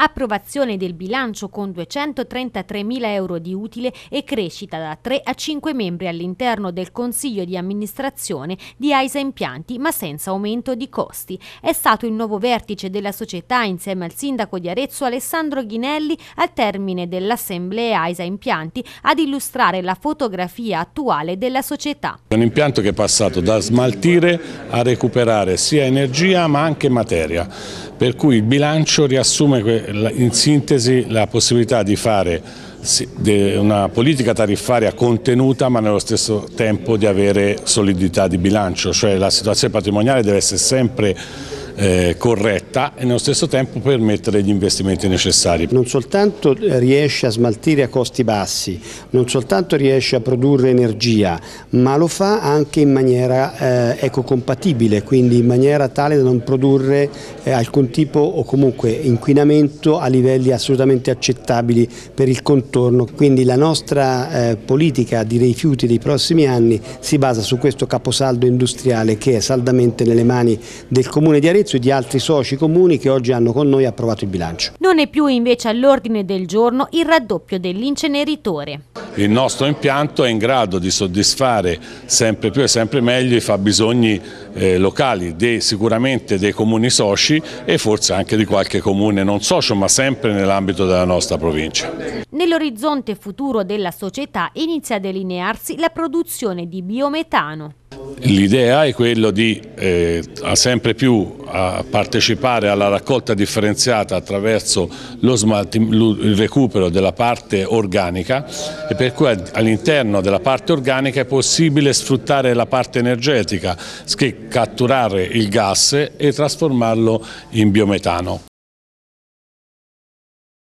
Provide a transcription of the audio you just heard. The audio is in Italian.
approvazione del bilancio con 233.000 euro di utile e crescita da 3 a 5 membri all'interno del Consiglio di amministrazione di AISA Impianti, ma senza aumento di costi. È stato il nuovo vertice della società insieme al sindaco di Arezzo Alessandro Ghinelli al termine dell'assemblea AISA Impianti ad illustrare la fotografia attuale della società. un impianto che è passato da smaltire a recuperare sia energia ma anche materia per cui il bilancio riassume in sintesi la possibilità di fare una politica tariffaria contenuta ma nello stesso tempo di avere solidità di bilancio, cioè la situazione patrimoniale deve essere sempre eh, corretta e nello stesso tempo permettere gli investimenti necessari. Non soltanto riesce a smaltire a costi bassi, non soltanto riesce a produrre energia, ma lo fa anche in maniera eh, ecocompatibile, quindi in maniera tale da non produrre eh, alcun tipo o comunque inquinamento a livelli assolutamente accettabili per il contorno. Quindi la nostra eh, politica di rifiuti dei prossimi anni si basa su questo caposaldo industriale che è saldamente nelle mani del Comune di Arezzo D'Arezzo e di altri soci comuni che oggi hanno con noi approvato il bilancio. Non è più invece all'ordine del giorno il raddoppio dell'inceneritore. Il nostro impianto è in grado di soddisfare sempre più e sempre meglio i fabbisogni eh, locali, dei, sicuramente dei comuni soci e forse anche di qualche comune non socio, ma sempre nell'ambito della nostra provincia. Nell'orizzonte futuro della società inizia a delinearsi la produzione di biometano. L'idea è quella di eh, sempre più partecipare alla raccolta differenziata attraverso il recupero della parte organica e per cui all'interno della parte organica è possibile sfruttare la parte energetica, che catturare il gas e trasformarlo in biometano.